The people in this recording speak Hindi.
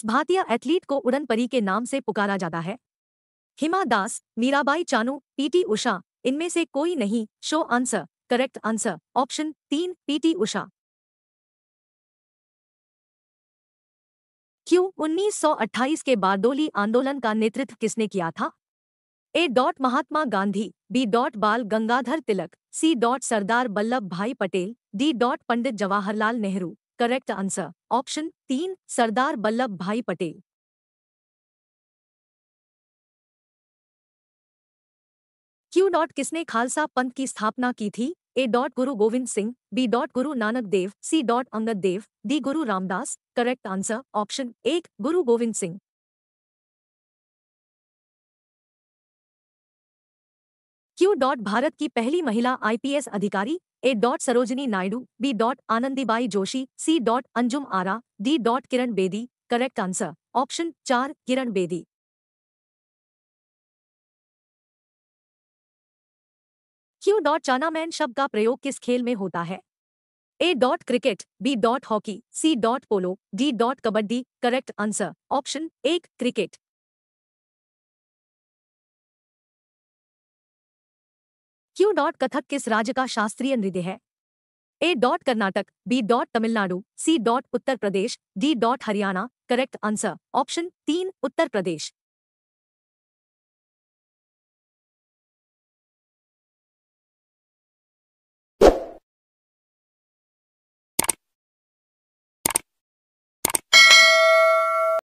किस भारतीय एथलीट को उड़न परी के नाम से पुकारा जाता है हिमा दास मीराबाई चानू पीटी उषा इनमें से कोई नहीं show answer correct answer option तीन पीटी उषा क्यू 1928 के बारदोली आंदोलन का नेतृत्व किसने किया था A dot Mahatma Gandhi B dot Bal Gangadhar Tilak C dot Sardar Vallabh Bhai Patel D dot Pandit Jawaharlal Nehru correct answer option तीन सरदार वल्लभ भाई पटेल क्यू डॉट किसने खालसा पंथ की स्थापना की थी ए डॉट गुरु Gobind Singh B dot Guru Nanak Dev C dot Angad Dev D Guru Ramdas correct answer option एक गुरु गोविंद सिंह क्यू डॉट भारत की पहली महिला आईपीएस अधिकारी A dot Sarojini Naidu B dot Anandibai Joshi C dot Anjum Ara D dot Kiran Bedi correct answer option चार Kiran Bedi Q dot chinaman शब्द का प्रयोग किस खेल में होता है A dot cricket B dot hockey C dot polo D dot kabaddi correct answer option एक क्रिकेट क्यू डॉट कथक किस राज्य का शास्त्रीय नृत्य है A dot Karnataka B dot Tamil Nadu C dot Uttar Pradesh D dot Haryana correct answer option तीन उत्तर प्रदेश